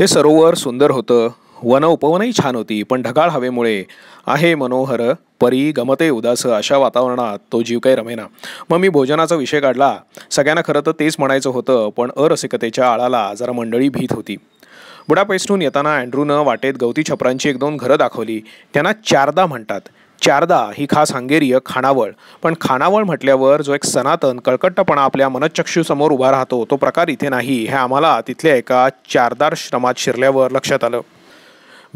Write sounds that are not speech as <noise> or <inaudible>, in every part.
ते सरोवर सुंदर होतं वन उपवनही छान होती पण ढगाळ हवेमुळे आहे मनोहर परी गमते उदास अशा वातावरणात तो जीव काही रमेना मग मी भोजनाचा विषय काढला सगळ्यांना खरं तर तेच म्हणायचं होतं पण अरसिकतेच्या आळाला जरा मंडळी भीत होती बुडापैसून येताना अँड्रूनं वाटेत गवती छपरांची एक दोन घरं दाखवली त्यांना चारदा म्हणतात चारदा ही खास हंगेरीय खानावळ पण खाणावळ म्हटल्यावर जो एक सनातन कळकट्टपणा आपल्या मनचक्षूसमोर उभा राहतो तो प्रकार इथे नाही हे आम्हाला तिथल्या एका चारदार श्रमात शिरल्यावर लक्षात आलं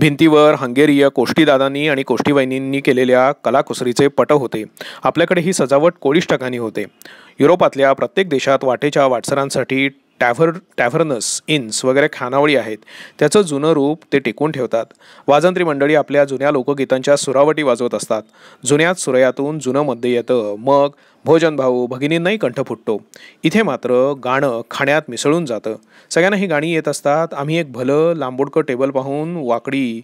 भिंतीवर हंगेरीय कोष्टीदादांनी आणि कोष्टीवाहिनींनी केलेल्या कलाकुसरीचे पट होते आपल्याकडे ही सजावट कोळीश ठिकाणी होते युरोपातल्या प्रत्येक देशात वाटेच्या वाटसरांसाठी टॅव्हर टॅव्हर्नस इन्स वगैरे खानावळी आहेत त्याचं जुनं रूप ते टिकून ठेवतात वाजंत्री मंडळी आपल्या जुन्या लोकगीतांच्या सुरावटी वाजवत असतात जुन्याच सुरयातून जुनं मध्ये येतं मग भोजन भाऊ भगिनींनाही कंठ फुटतो इथे मात्र गाणं खाण्यात मिसळून जातं सगळ्यांना ही गाणी येत असतात आम्ही एक भलं लांबोडकं टेबल पाहून वाकडी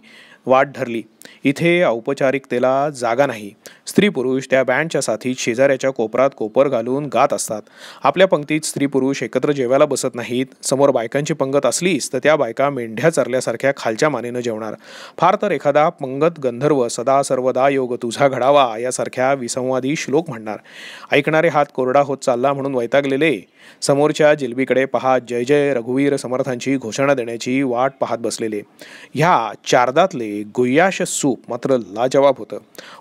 वाट धरली इथे औपचारिकतेला जागा नाही स्त्री पुरुष त्या बँडच्या साथीत शेजाऱ्याच्या कोपरात कोपर घालून गात असतात आपल्या पंक्तीत स्त्री पुरुष एकत्र जेवायला बसत नाहीत समोर बायकांची पंगत असलीच तर त्या बायका मेंढ्या चरल्यासारख्या खालच्या मानेनं जेवणार फार तर एखादा पंगत गंधर्व सदा सर्वदा योग तुझा घडावा यासारख्या विसंवादी श्लोक म्हणणार ऐकणारे हात कोरडा होत चालला म्हणून वैतागलेले समोरच्या जिलबीकडे पाहत जय जय रघुवीर समर्थांची घोषणा देण्याची वाट पाहत बसलेले ह्या चारदातले गुय्याश सूप मात्र लाजवाब होतं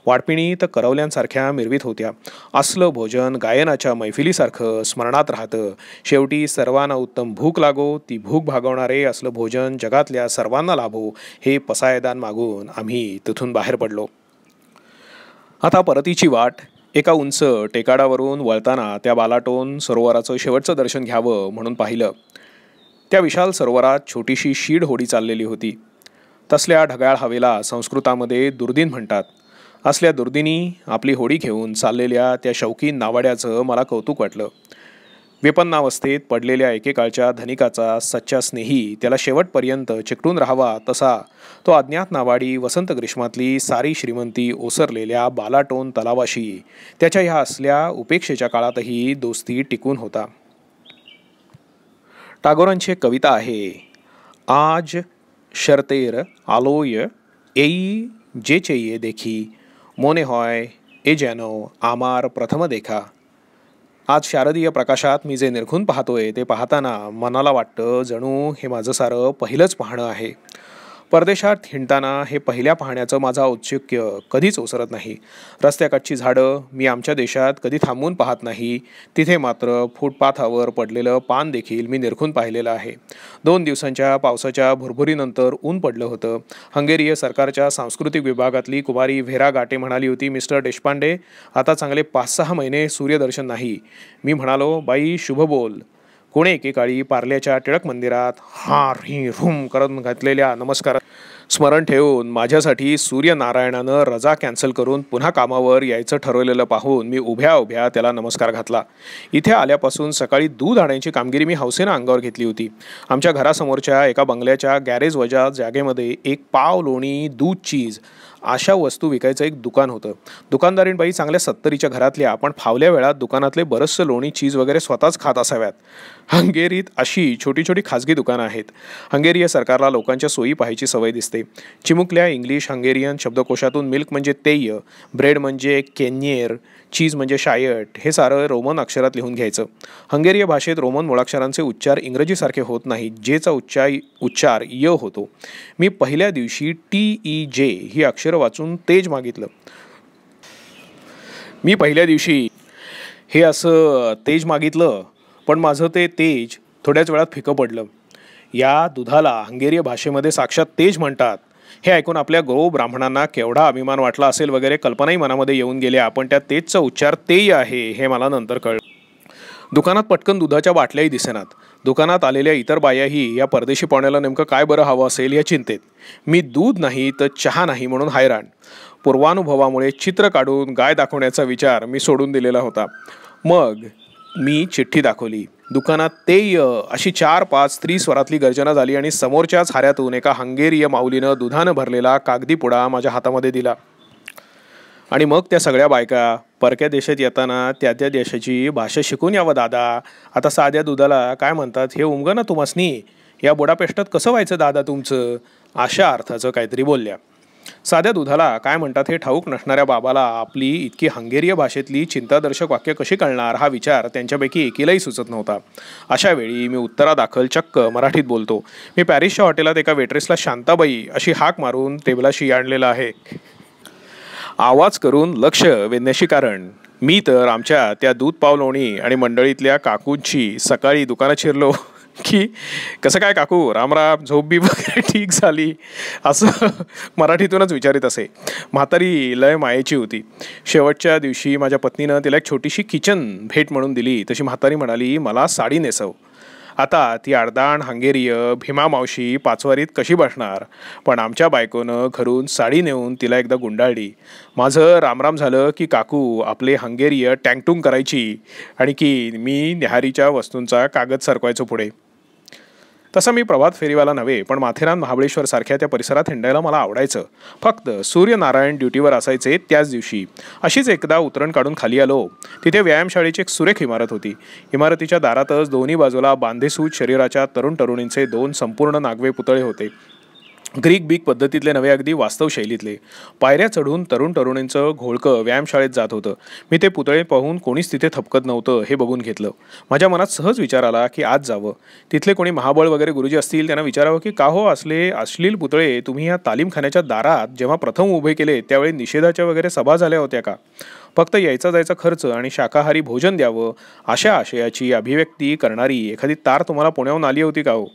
वाटपिणी तर करवल्यांसारख्या मिरवीत होत्या असलं भोजन गायनाच्या मैफिलीसारखं स्मरणात राहतं शेवटी सर्वांना उत्तम भूक लागो ती भूक भागवणारे असलं भोजन जगातल्या सर्वांना लाभो हे पसायदान मागून आम्ही तिथून बाहेर पडलो आता परतीची वाट एका उंच टेकाडावरून वळताना त्या बालाटोन सरोवराचं शेवटचं दर्शन घ्यावं म्हणून पाहिलं त्या विशाल सरोवरात छोटीशी शीड होडी चाललेली होती तसल्या ढगाळ हवेला संस्कृतामध्ये दुर्दिन म्हणतात असल्या दुर्दिनी आपली होडी घेऊन चाललेल्या त्या शौकीन नावाड्याचं मला कौतुक वाटलं विपन्नावस्थेत पडलेल्या एकेकाळच्या धनिकाचा सच्चा स्नेही त्याला शेवटपर्यंत चिकटून राहावा तसा तो अज्ञात नावाडी वसंत ग्रीष्मातली सारी श्रीमंती ओसरलेल्या बालाटोन तलावाशी त्याच्या ह्या असल्या उपेक्षेच्या काळातही दोस्ती टिकून होता टागोरांची एक कविता आहे आज शर्तेर आलोय एई जे चेये देखी मोने হয় ए जॅनो आमार प्रथम देखा आज शारदीय प्रकाशात मी जे निर्घून पाहतोय ते पाहताना मनाला वाटतं जणू हे माझं सारं पहिलंच पाहणं आहे परदेशात हिंडताना हे पहिल्या पाहण्याचं माझा औत्सुक्य कधीच ओसरत नाही रस्त्याकाठची झाडं मी आमच्या देशात कधी थांबून पाहत नाही तिथे मात्र फुटपाथावर पडलेलं पान देखील मी निरखून पाहिलेलं आहे दोन दिवसांच्या पावसाच्या भुरभुरीनंतर ऊन पडलं होतं हंगेरीय सरकारच्या सांस्कृतिक विभागातली कुमारी व्हेरा गाटे म्हणाली होती मिस्टर देशपांडे आता चांगले पाच सहा महिने सूर्यदर्शन नाही मी म्हणालो बाई शुभ बोल कोणी एकेकाळी पार्ल्याच्या टिळक मंदिरात हार ही रूम करून घातलेल्या नमस्कार स्मरण ठेवून माझ्यासाठी सूर्यनारायणानं रजा कॅन्सल करून पुन्हा कामावर यायचं ठरवलेलं पाहून मी उभ्या उभ्या त्याला नमस्कार घातला इथे आल्यापासून सकाळी दूध आणायची कामगिरी मी हौसेनं अंगावर घेतली होती आमच्या घरासमोरच्या एका बंगल्याच्या गॅरेज वजा जागेमध्ये एक पाव लोणी दूध चीज अशा वस्तू विकायचं एक दुकान होतं बाई चांगल्या सत्तरीच्या घरातल्या आपण फावल्या वेळात दुकानातले बरंचसं लोणी चीज वगैरे स्वतःच खात असाव्यात हंगेरीत अशी छोटी छोटी खाजगी दुकानं आहेत हंगेरी सरकारला लोकांच्या सोयी पाहायची सवय दिसते चिमुकल्या इंग्लिश हंगेरियन शब्दकोशातून मिल्क म्हणजे तेय ब्रेड म्हणजे केन्येर चीज म्हणजे शायट हे सारं रोमन अक्षरात लिहून घ्यायचं हंगेरी भाषेत रोमन मुळाक्षरांचे उच्चार इंग्रजीसारखे होत नाही जेचा उच्चा उच्चार य होतो मी पहिल्या दिवशी टी ई जे ही अक्षरं वाचून तेज मागितलं मी पहिल्या दिवशी हे असं तेज मागितलं पण माझं ते तेज थोड्याच वेळात फिकं पडलं या दुधाला हंगेरीय भाषेमध्ये साक्षात तेज म्हणतात हे ऐकून आपल्या गो ब्राह्मणांना केवढा अभिमान वाटला असेल वगैरे कल्पनाही मनामध्ये येऊन गेल्या पण त्या तेजचा उच्चार तेय आहे हे मला नंतर कळलं दुकानात पटकन दुधाच्या बाटल्याही दिसेनात दुकानात आलेल्या इतर बायाही या परदेशी पाहुण्याला नेमकं काय बरं हवं असेल या चिंतेत मी दूध नाही तर चहा नाही म्हणून हैराण पूर्वानुभवामुळे चित्र काढून गाय दाखवण्याचा विचार मी सोडून दिलेला होता मग मी चिठ्ठी दाखवली दुकानात ते अशी चार पाच स्त्री स्वरातली गर्जना झाली आणि समोरच्याच हाऱ्यातून एका हंगेरीय माऊलीनं दुधानं भरलेला कागदी पुडा माझ्या हातामध्ये दिला आणि मग त्या सगळ्या बायका परक्या देशात येताना त्या त्या देशाची भाषा शिकून यावं दादा आता साध्या दुधाला काय म्हणतात हे उमगं ना तुम्हासनी या बुडापेष्टात कसं व्हायचं दादा तुमचं अशा अर्थाचं काहीतरी बोलल्या साध्या दुधाला काय म्हणतात हे ठाऊक नसणाऱ्या बाबाला आपली इतकी हंगेरीय भाषेतली चिंतादर्शक वाक्य कशी कळणार हा विचार त्यांच्यापैकी एकीलाही सुचत नव्हता अशा वेळी मी दाखल चक्क मराठीत बोलतो मी पॅरिसच्या हॉटेलात एका वेट्रेसला शांताबाई अशी हाक मारून टेबलाशी आणलेला आहे आवाज करून लक्ष वेधण्याशी कारण मी तर आमच्या त्या दूध पावलोणी आणि मंडळीतल्या काकूंची सकाळी दुकानात शिरलो की कसं काय काकू रामराम झोप बी वगैरे ठीक झाली असं मराठीतूनच विचारित असे म्हातारी लय मायेची होती शेवटच्या दिवशी माझ्या पत्नीनं तिला एक छोटीशी किचन भेट म्हणून दिली तशी म्हातारी म्हणाली मला साडी नेसव आता ती आडदाण हंगेरिय भीमा मावशी पाचवारीत कशी बसणार पण आमच्या बायकोनं घरून साडी नेऊन तिला एकदा गुंडाळली माझं रामराम झालं की काकू आपले हंगेरिय टँगटुंग करायची आणि की मी निहारीच्या वस्तूंचा कागद सरकवायचो पुढे तसं मी प्रभात फेरीवाला नव्हे पण माथेरान महाबळेश्वर सारख्या त्या परिसरात हिंडायला मला आवडायचं फक्त सूर्यनारायण ड्युटीवर असायचे त्याच दिवशी अशीच एकदा उतरण काढून खाली आलो तिथे व्यायामशाळेची एक सुरेख इमारत होती इमारतीच्या दारातच दोन्ही बाजूला बांधेसूत शरीराच्या तरुण तरुणींचे दोन संपूर्ण नागवे पुतळे होते ग्रीक बीक पद्धतीतले नवे अगदी वास्तव शैलीतले पायऱ्या चढून तरुण तरुणींचं घोळकं व्यायामशाळेत जात होतं मी ते पुतळे पाहून कोणीच तिथे थपकत नव्हतं हे बघून घेतलं माझ्या मनात सहज विचार आला की आज जावं तिथले कोणी महाबळ वगैरे गुरुजी असतील त्यांना विचारावं की का हो असले अश्लील पुतळे तुम्ही या तालीमखान्याच्या दारात जेव्हा प्रथम उभे केले त्यावेळी निषेधाच्या वगैरे सभा झाल्या होत्या का फक्त यायचा जायचा खर्च आणि शाकाहारी भोजन द्यावं अशा आशयाची अभिव्यक्ती करणारी एखादी तार तुम्हाला पुण्याहून आली होती का हो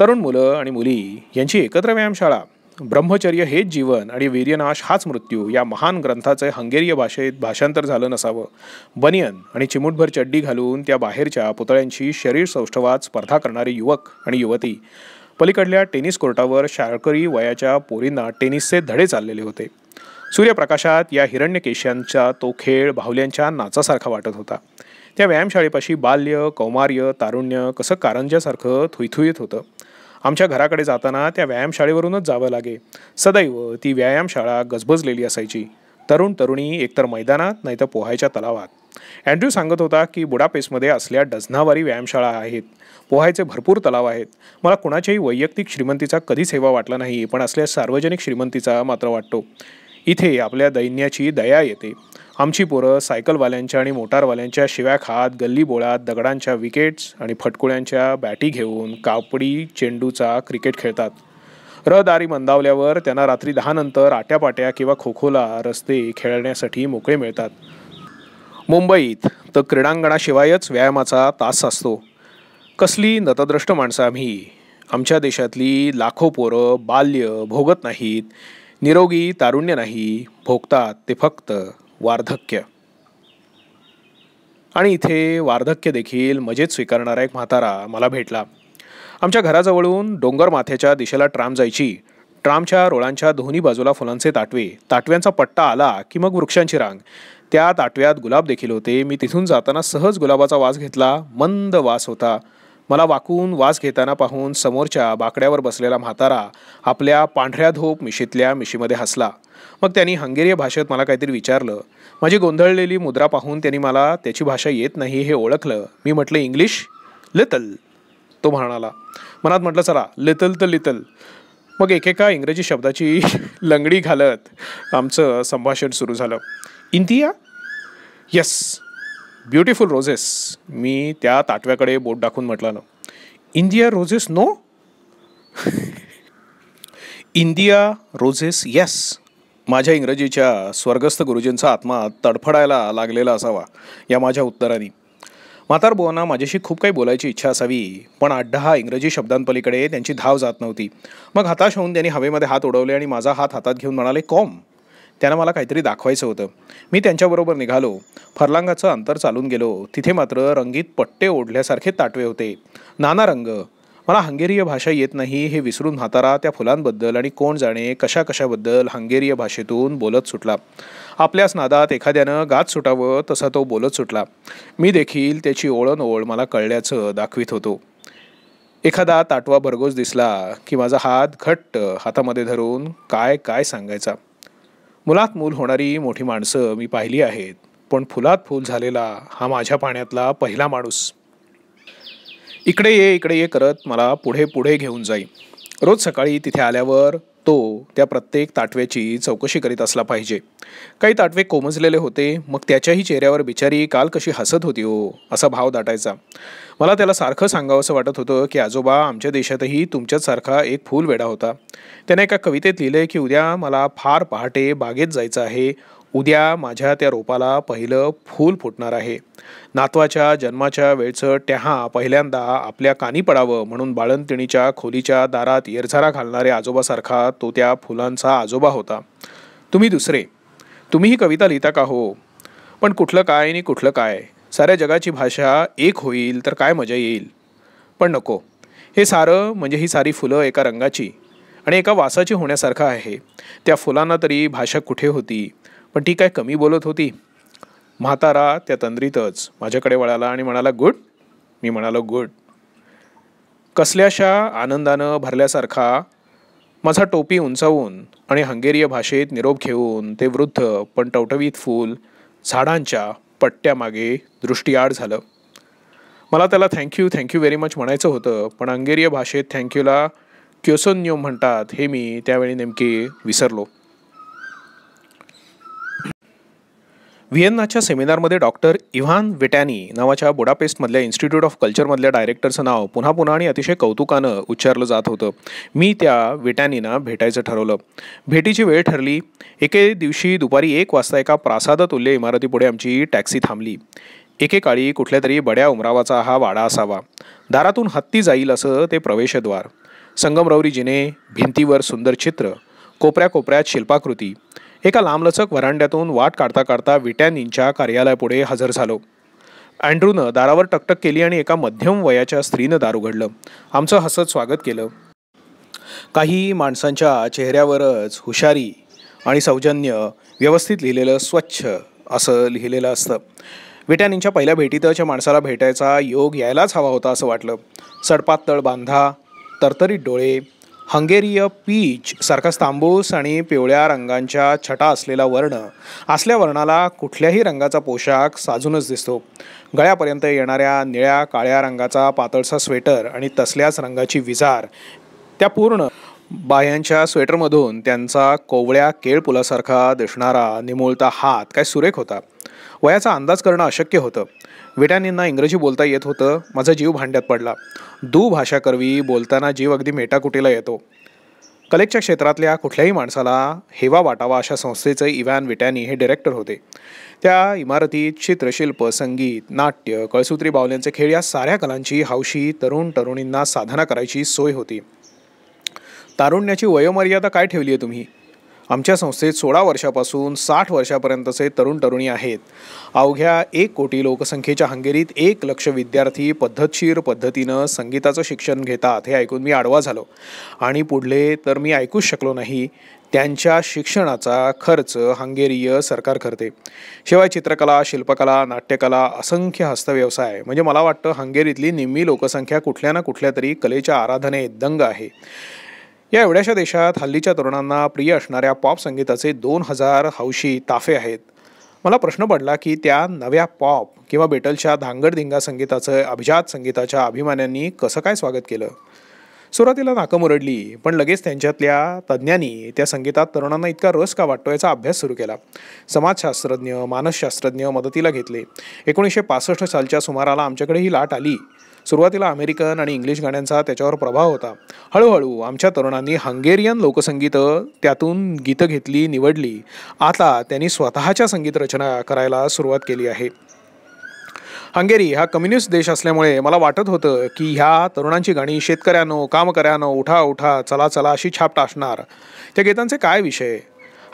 तरुण मुलं आणि मुली यांची एकत्र व्यायामशाळा ब्रह्मचर्य हेच जीवन आणि वीर्यनाश हाच मृत्यू या महान ग्रंथाचे हंगेरीय भाषेत भाषांतर झालं नसावं बनियन आणि चिमुटभर चड्डी घालून त्या बाहेरच्या पुतळ्यांशी शरीर सौष्ठवात स्पर्धा करणारे युवक आणि युवती पलीकडल्या टेनिस कोर्टावर शाळकरी वयाच्या पोरींना टेनिसचे धडे चाललेले होते सूर्यप्रकाशात या हिरण्यकेशांचा तो खेळ बाहुल्यांच्या नाचासारखा वाटत होता त्या व्यायामशाळेपाशी बाल्य कौमार्य तारुण्य कसं कारंजासारखं थुईथुईत होतं आमच्या घराकडे जाताना त्या व्यायामशाळेवरूनच जावं लागे सदैव ती व्यायामशाळा गजबजलेली असायची तरुण तरुणी एकतर मैदानात नाहीतर पोहायच्या तलावात अँड्रू सांगत होता की बुडापेसमध्ये असल्या डझनावारी व्यायामशाळा आहेत पोहायचे भरपूर तलाव आहेत मला कुणाच्याही वैयक्तिक श्रीमंतीचा कधीच हेवा वाटला नाही पण असल्या सार्वजनिक श्रीमंतीचा मात्र वाटतो इथे आपल्या दैन्याची दया येते आमची पोरं सायकलवाल्यांच्या आणि मोटारवाल्यांच्या शिव्या खात बोळात दगडांच्या विकेट्स आणि फटकुळ्यांच्या बॅटी घेऊन कापडी चेंडूचा क्रिकेट खेळतात रहदारी मंदावल्यावर त्यांना रात्री दहानंतर आट्यापाट्या किंवा खो खोला रस्ते खेळण्यासाठी मोकळे मिळतात मुंबईत तर क्रीडांगणाशिवायच व्यायामाचा तास असतो कसली नतद्रष्ट माणसं आम्ही आमच्या देशातली लाखो पोरं बाल्य भोगत नाहीत निरोगी तारुण्य नाही भोगतात ते फक्त वार्धक्य आणि इथे वार्धक्य देखील मजेत स्वीकारणारा एक म्हातारा मला भेटला आमच्या घराजवळून डोंगर माथ्याच्या दिशेला ट्राम जायची ट्रामच्या रोळांच्या दोन्ही बाजूला फुलांचे ताटवे ताटव्यांचा पट्टा आला की मग वृक्षांची रांग त्या ताटव्यात गुलाब देखील होते मी तिथून जाताना सहज गुलाबाचा वास घेतला मंद वास होता मला वाकून वास घेताना पाहून समोरच्या बाकड्यावर बसलेला म्हातारा आपल्या पांढऱ्या धोप मिशीतल्या मिशीमध्ये हसला मग त्यांनी हंगेरीय भाषेत मला काहीतरी विचारलं माझी गोंधळलेली मुद्रा पाहून त्यांनी मला त्याची भाषा येत नाही हे ओळखलं मी म्हटलं इंग्लिश लितल तो म्हणाला मनात म्हटलं चला लितल तर लितल मग एकेका इंग्रजी शब्दाची <laughs> लंगडी घालत आमचं संभाषण सुरू झालं इंतिया यस ब्युटिफुल रोझेस मी त्या ताटव्याकडे बोट दाखवून म्हटलं ना India roses no India roses yes माझ्या इंग्रजीच्या स्वर्गस्थ गुरुजींचा आत्मा तडफडायला लागलेला असावा या माझ्या उत्तराने म्हातार बोना माझ्याशी खूप काही बोलायची इच्छा असावी पण अड्डा हा इंग्रजी शब्दांपलीकडे त्यांची धाव जात नव्हती मग हताश होऊन त्यांनी हवेमध्ये हात उडवले आणि माझा हात हातात घेऊन म्हणाले कॉम त्यांना मला काहीतरी दाखवायचं होतं मी त्यांच्याबरोबर निघालो फरलांगाचं अंतर चालून गेलो तिथे मात्र रंगीत पट्टे ओढल्यासारखे ताटवे होते नाना रंग मला हंगेरीय भाषा येत नाही हे विसरून म्हातारा त्या फुलांबद्दल आणि कोण जाणे कशा कशाबद्दल हंगेरीय भाषेतून बोलत सुटला आपल्याच नादात एखाद्यानं गात सुटावं तसा तो बोलत सुटला मी देखील त्याची ओळणओळ मला कळल्याचं दाखवित होतो एखादा ताटवा भरघोस दिसला की माझा हात घट्ट हातामध्ये धरून काय काय सांगायचा मुलात मूल होणारी मोठी माणसं मी पाहिली आहेत पण फुलात फूल झालेला हा माझ्या पाण्यातला पहिला माणूस इकडे ये इकडे ये करत मला पुढे पुढे घेऊन जाई रोज सकाळी तिथे आल्यावर तो त्या प्रत्येक ताटव्याची चौकशी करीत असला पाहिजे काही ताटवे कोमजलेले होते मग त्याच्याही चेहऱ्यावर बिचारी काल कशी हसत होती हो असा भाव दाटायचा मला त्याला सारखं असं वाटत होतं की आजोबा आमच्या देशातही सारखा एक फूल वेडा होता त्याने एका कवितेत लिहिलं की उद्या मला फार पहाटे बागेत जायचं आहे उद्या माझ्या त्या रोपाला पहिलं फूल फुटणार आहे नातवाच्या जन्माच्या वेळचं ट्याहा पहिल्यांदा आपल्या कानी पडावं म्हणून बाळंतिणीच्या खोलीच्या दारात येरझारा घालणाऱ्या आजोबासारखा तो त्या फुलांचा आजोबा होता तुम्ही दुसरे तुम्ही ही कविता लिहिता का हो पण कुठलं काय आणि कुठलं काय साऱ्या जगाची भाषा एक होईल तर काय मजा येईल पण नको हे सारं म्हणजे ही सारी फुलं एका रंगाची आणि एका वासाची होण्यासारखं आहे त्या फुलांना तरी भाषा कुठे होती पण ती काय कमी बोलत होती म्हातारा त्या तंद्रीतच माझ्याकडे वळाला आणि म्हणाला गुड मी म्हणालो गुड कसल्याशा आनंदानं भरल्यासारखा माझा टोपी उंचावून आणि हंगेरीय भाषेत निरोप घेऊन ते वृद्ध पण टवटवीत फूल झाडांच्या पट्ट्यामागे दृष्टीआड झालं मला त्याला थँक्यू थँक्यू व्हेरी मच म्हणायचं होतं पण हंगेरीय भाषेत थँक्यूला क्योसोन्योम म्हणतात हे मी त्यावेळी नेमके विसरलो व्हिएन्नाच्या सेमिनारमध्ये डॉक्टर इव्हान विटॅनी नावाच्या बुडापेस्टमधल्या इन्स्टिट्यूट ऑफ कल्चरमधल्या डायरेक्टरचं नाव पुन्हा पुन्हा आणि अतिशय कौतुकानं उच्चारलं जात होतं मी त्या विटॅनीना भेटायचं ठरवलं भेटीची वेळ ठरली एके दिवशी दुपारी एक वाजता एका प्रासादात तुल्य इमारतीपुढे आमची टॅक्सी थांबली एकेकाळी कुठल्या तरी बड्या उमरावाचा हा वाडा असावा दारातून हत्ती जाईल असं ते प्रवेशद्वार संगमरवरी जिने भिंतीवर सुंदर चित्र कोपऱ्या कोपऱ्यात शिल्पाकृती एका लांबलचक वरांड्यातून वाट काढता काढता विटॅनिनच्या कार्यालयापुढे हजर झालो अँड्रूनं दारावर टकटक केली आणि एका मध्यम वयाच्या स्त्रीनं दार उघडलं आमचं हसत स्वागत केलं काही माणसांच्या चेहऱ्यावरच हुशारी आणि सौजन्य व्यवस्थित लिहिलेलं स्वच्छ असं लिहिलेलं असतं विटॅनिनच्या पहिल्या भेटीतच माणसाला भेटायचा योग यायलाच हवा होता असं वाटलं सडपातळ बांधा तरतरीत डोळे हंगेरिय पीच सारखा तांबूस आणि पिवळ्या रंगांच्या छटा असलेला वर्ण असल्या वर्णाला कुठल्याही रंगाचा पोशाख साजूनच दिसतो गळ्यापर्यंत येणाऱ्या निळ्या काळ्या रंगाचा पातळसा स्वेटर आणि तसल्याच रंगाची विजार त्या पूर्ण बाह्यांच्या स्वेटरमधून त्यांचा कोवळ्या केळपुलासारखा दिसणारा निमुळता हात काय सुरेख होता वयाचा अंदाज करणं अशक्य होतं विटॅनींना इंग्रजी बोलता येत होतं माझा जीव भांड्यात पडला दू भाषा करवी बोलताना जीव अगदी मेटाकुटीला येतो कलेच्या क्षेत्रातल्या कुठल्याही माणसाला हेवा वाटावा अशा संस्थेचे इव्हॅन विटॅनी हे डिरेक्टर होते त्या इमारतीत चित्रशिल्प संगीत नाट्य कळसूत्री बावल्यांचे खेळ या साऱ्या कलांची हौशी तरुण तरुणींना साधना करायची सोय होती तारुण्याची वयोमर्यादा काय ठेवली आहे तुम्ही आमच्या संस्थेत सोळा वर्षापासून साठ वर्षापर्यंतचे तरुण तरुणी आहेत अवघ्या एक कोटी लोकसंख्येच्या हंगेरीत एक लक्ष विद्यार्थी पद्धतशीर पद्धतीनं संगीताचं शिक्षण घेतात हे ऐकून मी आडवा झालो आणि पुढले तर मी ऐकूच शकलो नाही त्यांच्या शिक्षणाचा खर्च हंगेरीय सरकार करते शिवाय चित्रकला शिल्पकला नाट्यकला असंख्य हस्तव्यवसाय म्हणजे मला वाटतं हंगेरीतली निम्मी लोकसंख्या कुठल्या ना कुठल्या तरी कलेच्या आराधने दंग आहे या एवढ्याशा देशात हल्लीच्या तरुणांना प्रिय असणाऱ्या पॉप संगीताचे दोन हजार हौशी ताफे आहेत मला प्रश्न पडला की त्या नव्या पॉप किंवा बेटलच्या धांगडधिंगा संगीताचं अभिजात संगीताच्या अभिमान्यांनी कसं काय स्वागत केलं सुरुवातीला नाकं मुरडली पण लगेच त्यांच्यातल्या तज्ज्ञांनी त्या संगीतात तरुणांना इतका रस का वाटतो याचा अभ्यास सुरू केला समाजशास्त्रज्ञ मानसशास्त्रज्ञ मदतीला घेतले एकोणीसशे पासष्ट सालच्या सुमाराला आमच्याकडे ही लाट आली सुरुवातीला अमेरिकन आणि इंग्लिश गाण्यांचा त्याच्यावर प्रभाव होता हळूहळू आमच्या तरुणांनी हंगेरियन लोकसंगीतं त्यातून गीतं घेतली निवडली आता त्यांनी स्वतःच्या संगीत रचना करायला सुरुवात केली आहे हंगेरी हा कम्युनिस्ट देश असल्यामुळे मला वाटत होतं की ह्या तरुणांची गाणी शेतकऱ्यानो कामकऱ्यानो उठा उठा चला चला अशी छाप असणार त्या गीतांचे काय विषय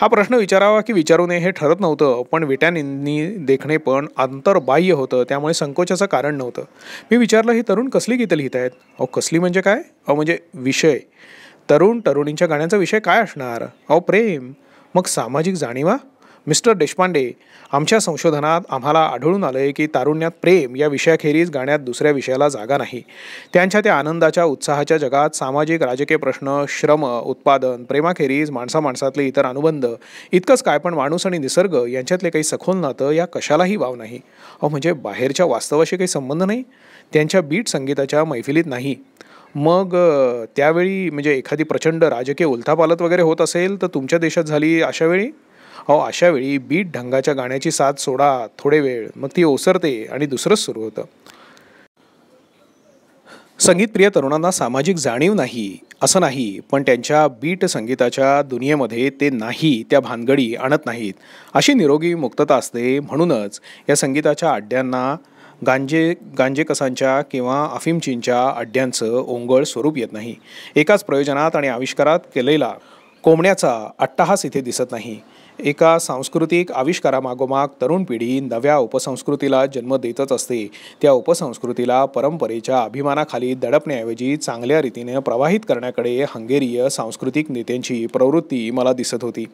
हा प्रश्न विचारावा की विचारू नये हे ठरत नव्हतं पण विट्यानींनी देखणे पण अंतर्बाह्य होतं त्यामुळे संकोचाचं कारण नव्हतं मी विचारलं ही तरुण कसली गीतं लिहित आहेत अहो कसली म्हणजे काय अहो म्हणजे विषय तरुण तरुणींच्या गाण्यांचा विषय काय असणार अहो प्रेम मग सामाजिक जाणीवा मिस्टर देशपांडे आमच्या संशोधनात आम्हाला आढळून आलं आहे की तारुण्यात प्रेम या विषयाखेरीज गाण्यात दुसऱ्या विषयाला जागा नाही त्यांच्या त्या आनंदाच्या उत्साहाच्या जगात सामाजिक राजकीय प्रश्न श्रम उत्पादन प्रेमाखेरीज माणसा माणसातले इतर अनुबंध इतकंच काय पण माणूस आणि निसर्ग यांच्यातले काही सखोल नातं या कशालाही वाव नाही अहो म्हणजे बाहेरच्या वास्तवाशी काही संबंध नाही त्यांच्या बीट संगीताच्या मैफिलीत नाही मग त्यावेळी म्हणजे एखादी प्रचंड राजकीय उलथापालत वगैरे होत असेल तर तुमच्या देशात झाली अशावेळी अहो अशावेळी बीट ढंगाच्या गाण्याची साथ सोडा थोडे वेळ मग ती ओसरते आणि दुसरंच सुरू होतं संगीतप्रिय तरुणांना सामाजिक जाणीव नाही असं नाही पण त्यांच्या बीट संगीताच्या दुनियेमध्ये ते नाही त्या भानगडी आणत नाहीत अशी निरोगी मुक्तता असते म्हणूनच या संगीताच्या अड्ड्यांना गांजे गांजेकसांच्या किंवा अफिमचींच्या अड्ड्यांचं ओंगळ स्वरूप येत नाही एकाच प्रयोजनात आणि आविष्कारात केलेला कोंबण्याचा अट्टाहास इथे दिसत नाही एका सांस्कृतिक आविष्कारामागोमाग तरुण पिढी नव्या उपसंस्कृतीला जन्म देतच असते त्या उपसंस्कृतीला परंपरेच्या अभिमानाखाली दडपण्याऐवजी चांगल्या रीतीने प्रवाहित करण्याकडे हंगेरीय सांस्कृतिक नेत्यांची प्रवृत्ती मला दिसत होती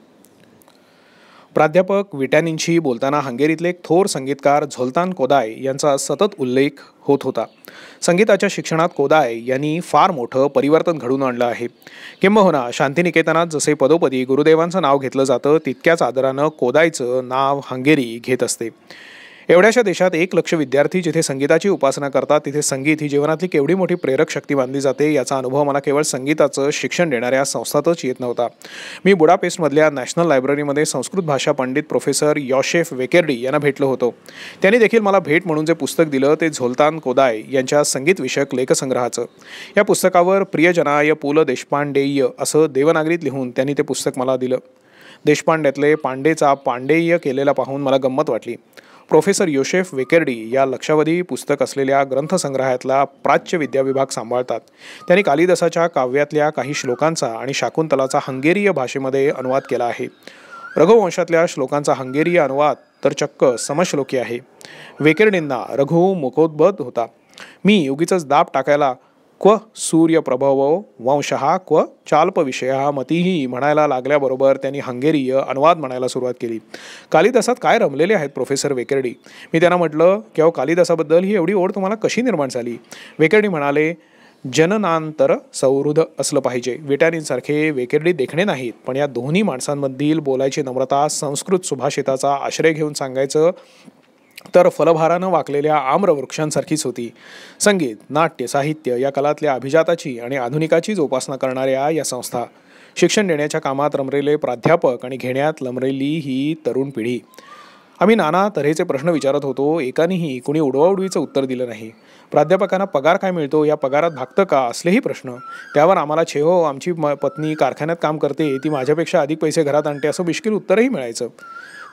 प्राध्यापक विटॅनिंशी बोलताना हंगेरीतले थोर संगीतकार झोलतान कोदाय यांचा सतत उल्लेख होत होता संगीताच्या शिक्षणात कोदाय यांनी फार मोठं परिवर्तन घडून आणलं आहे किंबहुना हो शांतिनिकेतनात जसे पदोपदी गुरुदेवांचं नाव घेतलं जातं तितक्याच आदरानं कोदायचं नाव हंगेरी घेत असते एवढ्याशा देशात एक लक्ष विद्यार्थी जिथे संगीताची उपासना करतात तिथे संगीत ही जीवनातली केवढी मोठी प्रेरक शक्ती मानली जाते याचा अनुभव मला केवळ संगीताचं शिक्षण देणाऱ्या संस्थातच येत नव्हता मी बुडापेस्टमधल्या नॅशनल लायब्ररीमध्ये संस्कृत भाषा पंडित प्रोफेसर यॉशेफ वेकेर्डी यांना भेटलो होतो त्यांनी देखील मला भेट म्हणून जे पुस्तक दिलं ते झोलतान कोदाय यांच्या संगीतविषयक लेखसंग्रहाचं या पुस्तकावर प्रियजनाय पु ल देशपांडेय असं देवनागरीत लिहून त्यांनी ते पुस्तक मला दिलं देशपांड्यातले पांडेचा पांडेय केलेला पाहून मला गंमत वाटली प्रोफेसर योशेफ वेकेर्डी या लक्षावधी पुस्तक असलेल्या ग्रंथसंग्रहातला प्राच्य विद्या विभाग सांभाळतात त्यांनी कालिदासाच्या काव्यातल्या काही श्लोकांचा आणि शाकुंतलाचा हंगेरीय भाषेमध्ये अनुवाद केला आहे रघुवंशातल्या श्लोकांचा हंगेरीय अनुवाद तर चक्क समश्लोकी आहे वेकेर्डींना रघु मुखोद्बत होता मी उगीच दाब टाकायला क्व सूर्यप्रभव वंशः क्व चाल्पविषय मतीही म्हणायला लागल्याबरोबर त्यांनी हंगेरीय अनुवाद म्हणायला सुरुवात केली कालिदासात काय रमलेले आहेत प्रोफेसर वेकर्डी मी त्यांना म्हटलं की अहो कालिदासाबद्दल ही एवढी ओढ तुम्हाला कशी निर्माण झाली वेकर्डी म्हणाले जननांतर सौहृद असलं पाहिजे विटॅनिनसारखे वेकेर्डी देखणे नाहीत पण या दोन्ही माणसांमधील बोलायची नम्रता संस्कृत सुभाषिताचा आश्रय घेऊन सांगायचं तर फलभारानं वाकलेल्या आम्रवृक्षांसारखीच होती संगीत नाट्य साहित्य या कलातल्या अभिजाताची आणि आधुनिकाची उपासना करणाऱ्या या संस्था शिक्षण देण्याच्या कामात रमरेले प्राध्यापक आणि घेण्यात लमरेली ही तरुण पिढी आम्ही नाना तऱ्हेचे प्रश्न विचारत होतो एकानेही कुणी उडवाउडवीचं उत्तर दिलं नाही प्राध्यापकांना पगार काय मिळतो या पगारात भागतं का असलेही प्रश्न त्यावर आम्हाला छेहो आमची पत्नी कारखान्यात काम करते ती माझ्यापेक्षा अधिक पैसे घरात आणते असं मुश्किल उत्तरही मिळायचं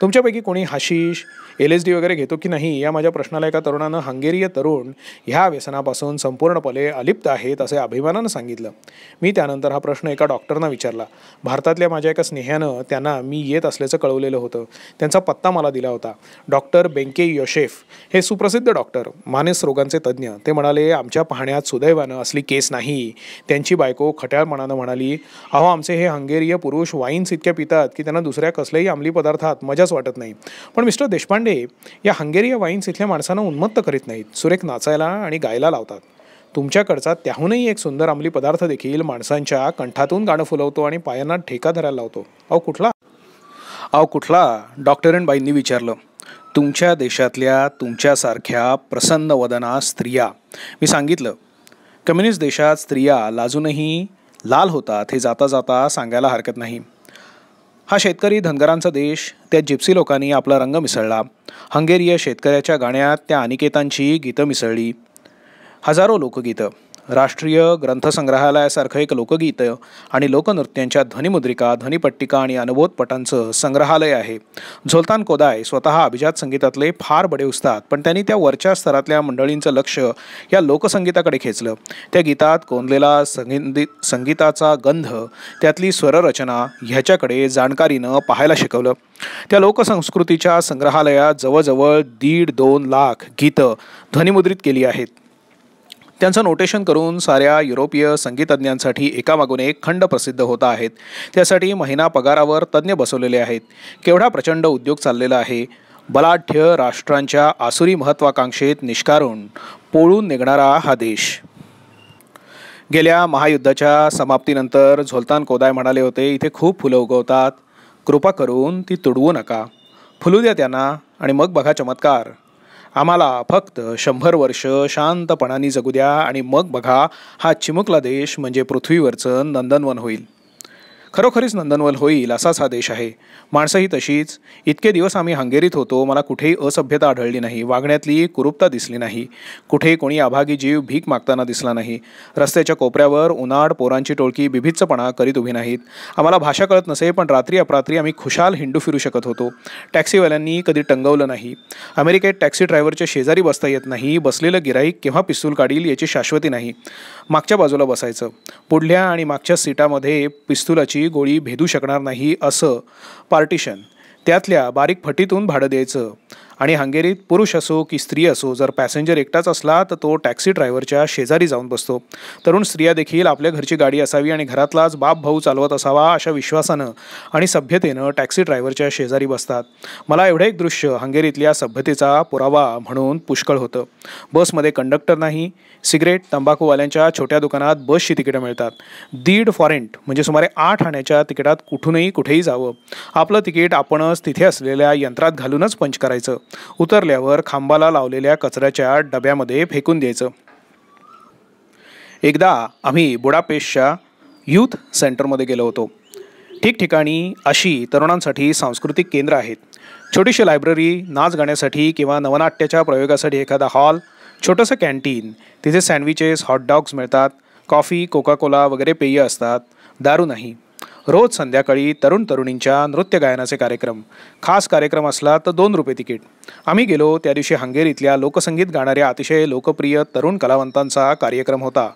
तुमच्यापैकी कोणी हाशीश एल एस डी वगैरे घेतो की नाही या माझ्या प्रश्नाला एका तरुणानं हंगेरीय तरुण ह्या व्यसनापासून संपूर्णपणे अलिप्त आहेत असे अभिमानानं सांगितलं मी त्यानंतर हा प्रश्न एका डॉक्टरना विचारला भारतातल्या माझ्या एका स्नेहानं त्यांना मी येत असल्याचं कळवलेलं होतं त्यांचा पत्ता मला दिला होता डॉक्टर बेंके योशेफ हे सुप्रसिद्ध डॉक्टर मानस रोगांचे तज्ज्ञ ते म्हणाले आमच्या पाहण्यात सुदैवानं असली केस नाही त्यांची बायको खट्याळपणानं म्हणाली अहो आमचे हे हंगेरीय पुरुष वाईन्स इतक्या पितात की त्यांना दुसऱ्या कसल्याही अंमली पदार्थात मजा वाटत नाही पण मिस्टर देशपांडे या या वाईन्स इथल्या माणसांना उन्मत्त करीत नाहीत सुरेख नाचायला आणि गायला लावतात तुमच्याकडचा त्याहूनही एक सुंदर अंमली पदार्थ देखील माणसांच्या कंठातून गाणं फुलवतो आणि पायांना ठेका धरायला लावतो अहो कुठला अहो कुठला डॉक्टरनबाईंनी विचारलं तुमच्या देशातल्या तुमच्यासारख्या प्रसन्न वदना स्त्रिया मी सांगितलं कम्युनिस्ट देशात स्त्रिया लाजूनही लाल होतात हे जाता जाता सांगायला हरकत नाही हा शेतकरी धनगरांचा देश त्या जिप्सी लोकांनी आपला रंग मिसळला हंगेरीय शेतकऱ्याच्या गाण्यात त्या अनिकेतांची गीतं मिसळली हजारो लोकगीतं राष्ट्रीय ग्रंथसंग्रहालयासारखं एक लोकगीत आणि लोकनृत्यांच्या ध्वनिमुद्रिका ध्वनिपट्टिका आणि अनुबोधपटांचं संग्रहालय आहे झोलतान कोदाय स्वतः अभिजात संगीतातले फार बडे उस्ताद पण त्यांनी त्या वरच्या स्तरातल्या मंडळींचं लक्ष या लोकसंगीताकडे खेचलं त्या गीतात कोंदलेला संगीत संगीताचा गंध त्यातली स्वररचना ह्याच्याकडे जाणकारीनं पाहायला शिकवलं त्या लोकसंस्कृतीच्या संग्रहालयात जवळजवळ दीड दोन लाख गीतं ध्वनिमुद्रित केली आहेत त्यांचं नोटेशन करून साऱ्या युरोपीय संगीतज्ञांसाठी एकामागून एक खंड प्रसिद्ध होत आहेत त्यासाठी महिना पगारावर तज्ज्ञ बसवलेले आहेत केवढा प्रचंड उद्योग चाललेला आहे बलाढ्य राष्ट्रांच्या आसुरी महत्त्वाकांक्षेत निष्कारून पोळून निघणारा हा देश गेल्या महायुद्धाच्या समाप्तीनंतर झोलतान कोदाय म्हणाले होते इथे खूप फुलं उगवतात कृपा करून ती तुडवू नका फुलू द्या त्यांना आणि मग बघा चमत्कार आम्हाला फक्त शंभर वर्ष शांतपणाने जगू द्या आणि मग बघा हा चिमुकला देश म्हणजे पृथ्वीवरचं नंदनवन होईल खरोखरीच नंदनवल होईल असाच हा देश आहे माणसंही तशीच इतके दिवस आम्ही हंगेरीत होतो मला कुठेही असभ्यता आढळली नाही वागण्यातली कुरूपता दिसली नाही कुठेही कोणी आभागी जीव भीक मागताना दिसला नाही रस्त्याच्या कोपऱ्यावर उन्हाळ पोरांची टोळकी बिभित्सपणा करीत उभी नाहीत आम्हाला भाषा कळत नसे पण रात्री अपरात्री आम्ही खुशाल हिंडू फिरू शकत होतो टॅक्सीवाल्यांनी कधी टंगवलं नाही अमेरिकेत टॅक्सी ड्रायव्हरच्या शेजारी बसता येत नाही बसलेलं गिराईक केव्हा पिस्तूल काढील याची शाश्वती नाही मागच्या बाजूला बसायचं पुढल्या आणि मागच्या सीटामध्ये पिस्तुलाची गोळी भेदू शकणार नाही असं पार्टिशन त्यातल्या बारीक फटीतून भाडं द्यायचं आणि हंगेरीत पुरुष असो की स्त्री असो जर पॅसेंजर एकटाच असला तर तो टॅक्सी ड्रायव्हरच्या शेजारी जाऊन बसतो तरुण स्त्रिया देखील आपल्या घरची गाडी असावी आणि घरातलाच बाप भाऊ चालवत असावा अशा विश्वासानं आणि सभ्यतेनं टॅक्सी ड्रायव्हरच्या शेजारी बसतात मला एवढं एक दृश्य हंगेरीतल्या सभ्यतेचा पुरावा म्हणून पुष्कळ होतं बसमध्ये कंडक्टर नाही सिगरेट तंबाखूवाल्यांच्या छोट्या दुकानात बसची तिकीटं मिळतात दीड फॉरेंट म्हणजे सुमारे आठ आण्याच्या तिकिटात कुठूनही कुठेही जावं आपलं तिकीट आपणच तिथे असलेल्या यंत्रात घालूनच पंच करायचं उतरल्यावर खांबाला लावलेल्या कचऱ्याच्या डब्यामध्ये फेकून द्यायचं एकदा आम्ही बुडापेशच्या यूथ सेंटरमध्ये गेलो होतो ठिकठिकाणी अशी तरुणांसाठी सांस्कृतिक केंद्र आहेत छोटीशी लायब्ररी नाच गाण्यासाठी किंवा नवनाट्याच्या प्रयोगासाठी एखादा हॉल छोटंसं कॅन्टीन तिथे सँडविचेस हॉटडॉग्स मिळतात कॉफी कोका कोला वगैरे पेय असतात दारू नाही रोज संध्याकाळी तरुण तरुणींच्या नृत्य गायनाचे कार्यक्रम खास कार्यक्रम असला तर दोन रुपये तिकीट आम्ही गेलो त्या दिवशी हंगेरीतल्या लोकसंगीत गाणाऱ्या अतिशय लोकप्रिय तरुण कलावंतांचा कार्यक्रम होता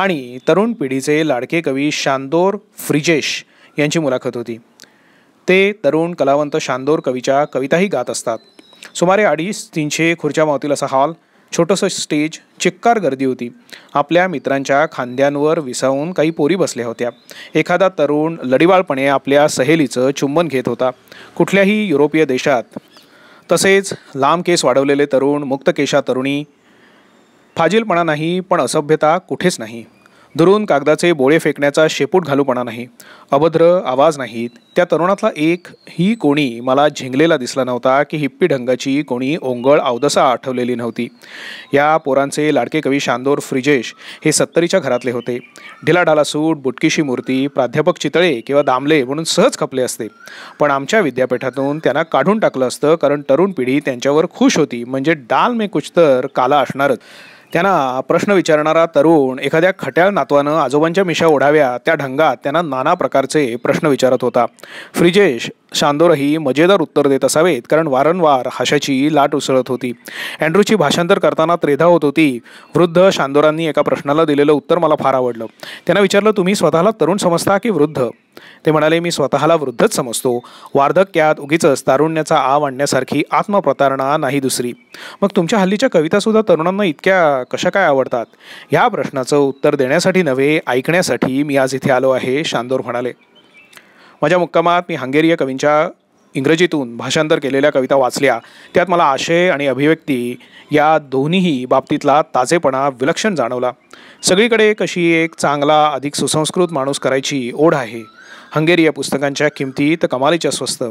आणि तरुण पिढीचे लाडके कवी शांदोर फ्रिजेश यांची मुलाखत होती ते तरुण कलावंत शांदोर कवीच्या कविताही गात असतात सुमारे अडीच तीनशे खुर्च्या मावतील असा हॉल छोटंसं स्टेज चिक्कार गर्दी होती आपल्या मित्रांच्या खांद्यांवर विसावून काही पोरी बसल्या होत्या एखादा तरुण लढिवाळपणे आपल्या सहेलीचं चुंबन घेत होता कुठल्याही युरोपीय देशात तसेच लांब केस वाढवलेले तरुण मुक्तकेशा तरुणी फाजीलपणा नाही पण असभ्यता कुठेच नाही धरून कागदाचे बोळे फेकण्याचा शेपूट घालूपणा नाही अभद्र आवाज नाहीत त्या तरुणातला एक ही कोणी मला झिंगलेला दिसला नव्हता की हिप्पी ढंगाची कोणी ओंगळ अवदसा आठवलेली नव्हती या पोरांचे लाडके कवी शांदोर फ्रिजेश हे सत्तरीच्या घरातले होते ढिलाढाला सूट बुटकीशी मूर्ती प्राध्यापक चितळे किंवा दामले म्हणून सहज खपले असते पण आमच्या विद्यापीठातून त्यांना काढून टाकलं असतं कारण तरुण पिढी त्यांच्यावर खुश होती म्हणजे डाल मे कुछ तर काला असणारच त्यांना प्रश्न विचारणारा तरुण एखाद्या खट्याळ नातवानं आजोबांच्या मिशा ओढाव्या त्या ढंगात त्यांना नाना प्रकारचे प्रश्न विचारत होता फ्रिजेश शांदोरही मजेदार उत्तर देत असावेत कारण वारंवार हाशाची लाट उसळत होती अँड्रूची भाषांतर करताना त्रेधा होत होती वृद्ध शांदोरांनी एका प्रश्नाला दिलेलं उत्तर मला फार आवडलं त्यांना विचारलं तुम्ही स्वतःला तरुण समजता की वृद्ध ते म्हणाले मी स्वतःला वृद्धच समजतो वार्धक्यात उगीच तारुण्याचा आव आणण्यासारखी आत्मप्रतारणा नाही दुसरी मग तुमच्या हल्लीच्या कवितासुद्धा तरुणांना इतक्या कशा काय आवडतात ह्या प्रश्नाचं उत्तर देण्यासाठी नव्हे ऐकण्यासाठी मी आज इथे आलो आहे शांदोर म्हणाले माझ्या मुक्कामात मी हंगेरीय कवींच्या इंग्रजीतून भाषांतर केलेल्या कविता वाचल्या त्यात मला आशय आणि अभिव्यक्ती या दोन्हीही बाबतीतला ताजेपणा विलक्षण जाणवला सगळीकडे कशी एक चांगला अधिक सुसंस्कृत माणूस करायची ओढ आहे हंगेरी या पुस्तकांच्या किमतीत कमालीच्या स्वस्त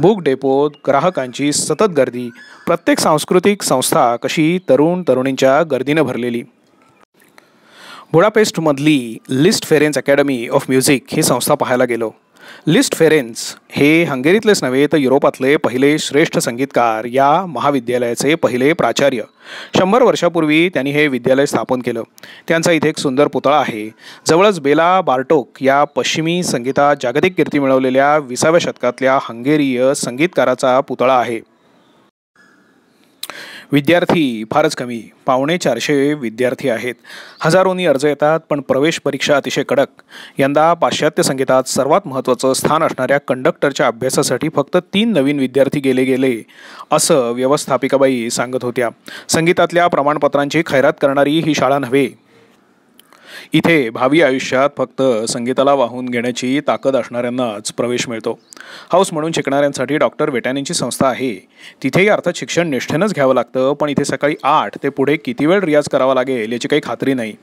बुक डेपोत ग्राहकांची सतत गर्दी प्रत्येक सांस्कृतिक संस्था कशी तरुण तरुणींच्या गर्दीनं भरलेली बुडापेस्टमधली Liszt Ferenc Academy of Music ही संस्था पाहायला गेलो लिस्ट फेरेन्स हे हंगेरीतलेच नव्हे तर युरोपातले पहिले श्रेष्ठ संगीतकार या महाविद्यालयाचे पहिले प्राचार्य शंभर वर्षापूर्वी त्यांनी हे विद्यालय स्थापन केलं त्यांचा इथे एक सुंदर पुतळा आहे जवळच बेला बार्टोक या पश्चिमी संगीतात जागतिक कीर्ती मिळवलेल्या विसाव्या शतकातल्या हंगेरीय संगीतकाराचा पुतळा आहे विद्यार्थी फारच कमी पावणे चारशे विद्यार्थी आहेत हजारोनी अर्ज येतात पण प्रवेश परीक्षा अतिशय कडक यंदा पाश्चात्य संगीतात सर्वात महत्त्वाचं स्थान असणाऱ्या कंडक्टरच्या अभ्यासासाठी फक्त तीन नवीन विद्यार्थी गेले गेले असं व्यवस्थापिकाबाई सांगत होत्या संगीतातल्या प्रमाणपत्रांची खैरात करणारी ही शाळा नव्हे इथे भावी आयुष्यात फक्त संगीताला वाहून घेण्याची ताकद असणाऱ्यांनाच प्रवेश मिळतो हाऊस म्हणून शिकणाऱ्यांसाठी डॉक्टर वेटानेंची संस्था आहे तिथेही अर्थात शिक्षण निष्ठेनंच घ्यावं लागतं पण इथे सकाळी आठ ते पुढे किती वेळ रियाज करावा लागेल याची काही खात्री नाही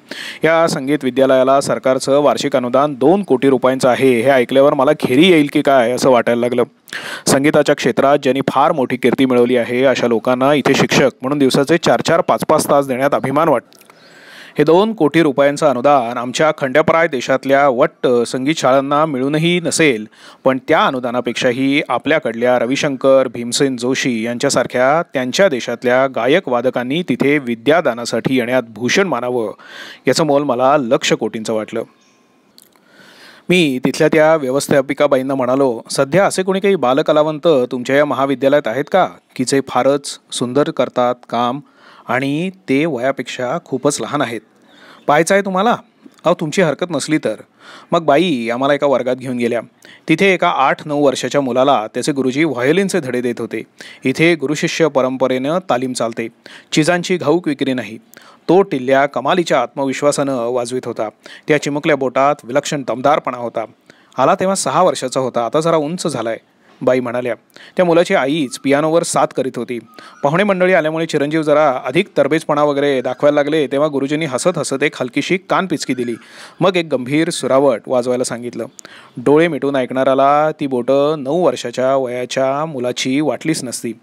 या संगीत विद्यालयाला सरकारचं वार्षिक अनुदान दोन कोटी रुपयांचं आहे हे ऐकल्यावर मला खेरी येईल की काय असं वाटायला लागलं संगीताच्या क्षेत्रात ज्यांनी फार मोठी कीर्ती मिळवली आहे अशा लोकांना इथे शिक्षक म्हणून दिवसाचे चार चार पाच पाच तास देण्यात अभिमान वाट हे दोन कोटी रुपयांचं अनुदान आमच्या खंडपराय देशातल्या वट्ट संगीत शाळांना मिळूनही नसेल पण त्या अनुदानापेक्षाही आपल्याकडल्या रविशंकर भीमसेन जोशी यांच्यासारख्या त्यांच्या देशातल्या गायक वादकांनी तिथे विद्यादानासाठी येण्यात भूषण मानावं याचं मोल मला लक्ष कोटींचं वाटलं मी तिथल्या त्या व्यवस्थापिकाबाईंना म्हणालो सध्या असे कोणी काही बालकलावंत तुमच्या या महाविद्यालयात आहेत का की जे फारच सुंदर करतात काम आणि ते वयापेक्षा खूपच लहान आहेत पाहायचं आहे तुम्हाला अहो तुमची हरकत नसली तर मग बाई आम्हाला एका वर्गात घेऊन गेल्या तिथे एका आठ नऊ वर्षाच्या मुलाला त्याचे गुरुजी व्हायोलिनचे धडे देत होते इथे गुरुशिष्य परंपरेनं तालीम चालते चिजांची घाऊक विक्री नाही तो टिल्ल्या कमालीच्या आत्मविश्वासानं वाजवित होता त्या चिमुकल्या बोटात विलक्षण दमदारपणा होता आला तेव्हा सहा वर्षाचा होता आता जरा उंच झालाय बाई म्हणाल्या त्या मुलाची आईच पियानोवर साथ करीत होती पाहुणे मंडळी आल्यामुळे चिरंजीव जरा अधिक तरबेजपणा वगैरे दाखवायला लागले तेव्हा गुरुजींनी हसत हसत एक हलकीशी कान दिली मग एक गंभीर सुरावट वाजवायला सांगितलं डोळे मिटून ऐकणाऱ्याला ती बोटं नऊ वर्षाच्या वयाच्या मुलाची वाटलीच नसती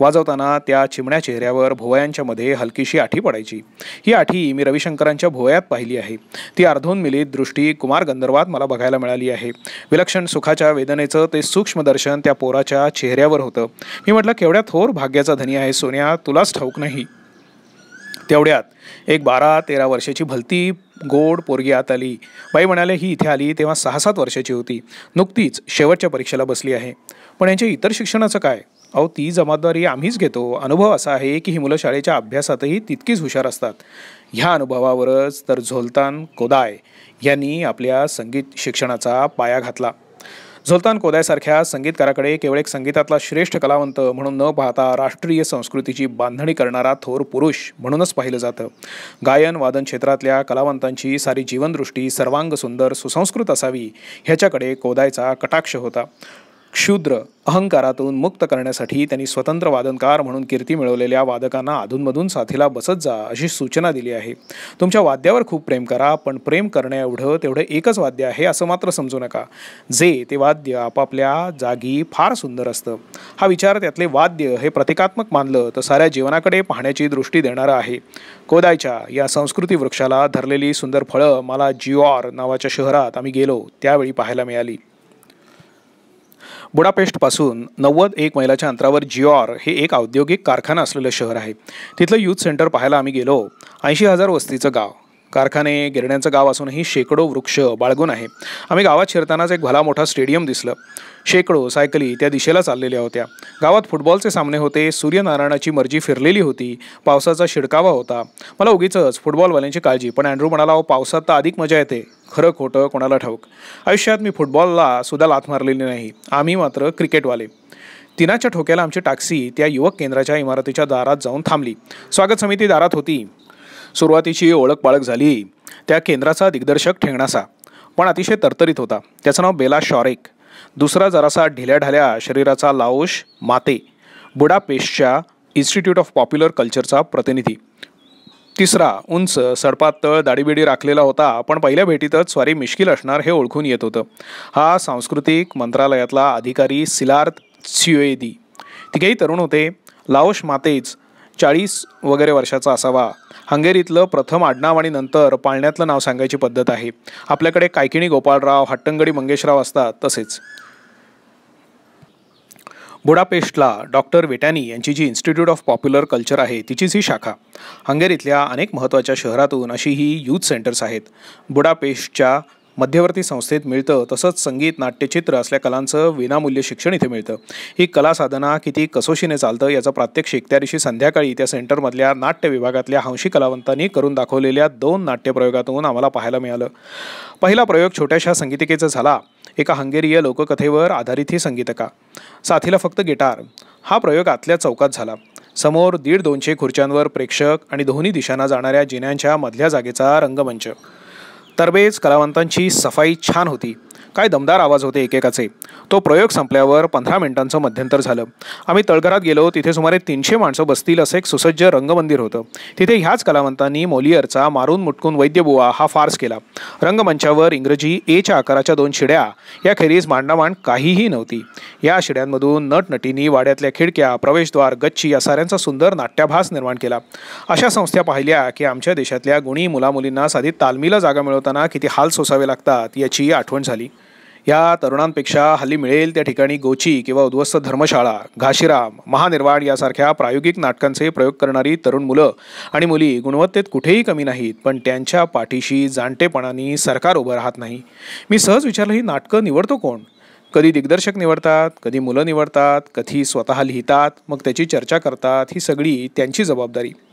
वाजवताना त्या चिमण्या चेहऱ्यावर भोवयांच्या मध्ये हलकीशी आठी पडायची ही आठी मी रविशंकरांच्या भोवयात पाहिली आहे ती मिलीत दृष्टी कुमार गंधर्वात मला बघायला मिळाली आहे विलक्षण सुखाच्या वेदनेचं ते सूक्ष्मदर्शन त्या पोराच्या चेहऱ्यावर होतं मी म्हटलं केवढ्या थोर भाग्याचा धनी आहे सोन्या तुलाच ठाऊक नाही तेवढ्यात एक बारा तेरा वर्षाची भलती गोड पोरगी आत आली बाई म्हणाले ही इथे आली तेव्हा सहा सात वर्षाची होती नुकतीच शेवटच्या परीक्षेला बसली आहे पण यांच्या इतर शिक्षणाचं काय अहो ती जबाबदारी आम्हीच घेतो अनुभव असा आहे की ही मुलं शाळेच्या अभ्यासातही तितकीच हुशार असतात ह्या अनुभवावरच तर झोलतान कोदाय यांनी आपल्या संगीत शिक्षणाचा पाया घातला झुलतान कोदायसारख्या संगीतकाराकडे केवळ एक संगीतातला श्रेष्ठ कलावंत म्हणून न पाहता राष्ट्रीय संस्कृतीची बांधणी करणारा थोर पुरुष म्हणूनच पाहिलं जातं गायन वादन क्षेत्रातल्या कलावंतांची सारी जीवनदृष्टी सर्वांग सुंदर सुसंस्कृत असावी ह्याच्याकडे कोदायचा कटाक्ष होता क्षुद्र अहंकारातून मुक्त करण्यासाठी त्यांनी स्वतंत्र वादनकार म्हणून कीर्ती मिळवलेल्या वादकांना अधूनमधून साथीला बसत जा अशी सूचना दिली आहे तुमच्या वाद्यावर खूप प्रेम करा पण प्रेम एवढं तेवढं एकच वाद्य आहे असं मात्र समजू नका जे ते वाद्य आपापल्या जागी फार सुंदर असतं हा विचार त्यातले वाद्य हे प्रतिकात्मक मानलं तर साऱ्या जीवनाकडे पाहण्याची दृष्टी देणारं आहे कोदायच्या या संस्कृती वृक्षाला धरलेली सुंदर फळं मला जिओर नावाच्या शहरात आम्ही गेलो त्यावेळी पाहायला मिळाली बुडापेस्टपासून नव्वद एक मैलाच्या अंतरावर जिओर हे एक औद्योगिक कारखाना असलेलं शहर आहे तिथलं यूथ सेंटर पाहायला आम्ही गेलो ऐंशी हजार वस्तीचं गाव कारखाने गिरण्याचं गाव असूनही शेकडो वृक्ष बाळगून आहे आम्ही गावात शिरतानाच एक भला मोठा स्टेडियम दिसलं शेकडो सायकली त्या दिशेला चाललेल्या होत्या गावात फुटबॉलचे सामने होते सूर्यनारायणाची मर्जी फिरलेली होती पावसाचा शिडकावा होता मला उगीच फुटबॉलवाल्यांची काळजी पण अँड्रू म्हणाला पावसात तर अधिक मजा येते खरं खोटं कोणाला ठाऊक आयुष्यात मी फुटबॉलला सुद्धा लाथ मारलेली नाही आम्ही मात्र क्रिकेटवाले तिनाच्या ठोक्याला आमची टॅक्सी त्या युवक केंद्राच्या इमारतीच्या दारात जाऊन थांबली स्वागत समिती दारात होती सुरुवातीची ओळख झाली त्या केंद्राचा दिग्दर्शक ठेंगणासा पण अतिशय तरतरीत होता त्याचं नाव बेला शॉरेक दुसरा जरासा ढिल्याढाल्या शरीराचा लाओश माते बुडापेस्टच्या इन्स्टिट्यूट ऑफ पॉप्युलर कल्चरचा प्रतिनिधी तिसरा उंच सडपात तळ दाढीबिडी राखलेला होता पण पहिल्या भेटीतच स्वारी मिश्किल असणार हे ओळखून येत होतं हा सांस्कृतिक मंत्रालयातला अधिकारी सिलार्थ सियोएदी तिघेही तरुण होते लाओश मातेच चाळीस वगैरे वर्षाचा असावा हंगेरीतलं प्रथम आडनाव आणि नंतर पाळण्यातलं नाव सांगायची पद्धत आहे आपल्याकडे कायकिणी गोपाळराव हट्टंगडी मंगेशराव असतात तसेच बुडापेस्टला डॉक्टर वेटॅनी यांची जी इन्स्टिट्यूट ऑफ पॉप्युलर कल्चर आहे तिचीच ही शाखा हंगेरीतल्या अनेक महत्त्वाच्या शहरातून अशी ही यूथ सेंटर्स आहेत बुडापेस्टच्या मध्यवर्ती संस्थेत मिळतं तसंच संगीत नाट्यचित्र असल्या कलांचं विनामूल्य शिक्षण इथे मिळतं ही कला साधना किती कसोशीने चालतं याचा प्रात्यक्षिक त्या दिवशी संध्याकाळी त्या सेंटरमधल्या नाट्य विभागातल्या हंशी कलावंतांनी करून दाखवलेल्या दोन नाट्यप्रयोगातून आम्हाला पाहायला मिळालं पहिला प्रयोग छोट्याशा संगीतिकेचा झाला एका हंगेरीय लोककथेवर आधारित ही संगीतका साथीला फक्त गिटार हा प्रयोग आतल्या चौकात झाला समोर दीड दोनशे खुर्च्यांवर प्रेक्षक आणि दोन्ही दिशांना जाणाऱ्या जिन्यांच्या मधल्या जागेचा रंगमंच तरबेज कलावंतांची सफाई छान होती काय दमदार आवाज होते एकेकाचे तो प्रयोग संपल्यावर पंधरा मिनिटांचं मध्यंतर झालं आम्ही तळघरात गेलो तिथे सुमारे तीनशे माणसं बसतील असं एक सुसज्ज रंगमंदिर होतं तिथे ह्याच कलावंतांनी मोलियरचा मारून मुटकून वैद्यबुवा हा फार्स केला रंगमंचावर इंग्रजी एच्या आकाराच्या दोन शिड्या या खेरीज मांडामांड काहीही नव्हती या शिड्यांमधून नटनटींनी वाड्यातल्या खिडक्या प्रवेशद्वार गच्ची या साऱ्यांचा सुंदर नाट्याभास निर्माण केला अशा संस्था पाहिल्या की आमच्या देशातल्या गुणी मुलामुलींना साधी तालमीला जागा मिळवता त्यांना किती हाल सोसावे लागतात याची आठवण झाली या तरुणांपेक्षा हल्ली मिळेल त्या ठिकाणी गोची किंवा उद्ध्वस्त धर्मशाळा घाशीराम महानिर्वाण यासारख्या प्रायोगिक नाटकांचे प्रयोग करणारी तरुण मुलं आणि मुली गुणवत्तेत कुठेही कमी नाहीत पण त्यांच्या पाठीशी जाणतेपणाने सरकार उभं राहत नाही मी सहज विचारलं ही नाटकं निवडतो कोण कधी दिग्दर्शक निवडतात कधी मुलं निवडतात कधी स्वतः लिहितात मग त्याची चर्चा करतात ही सगळी त्यांची जबाबदारी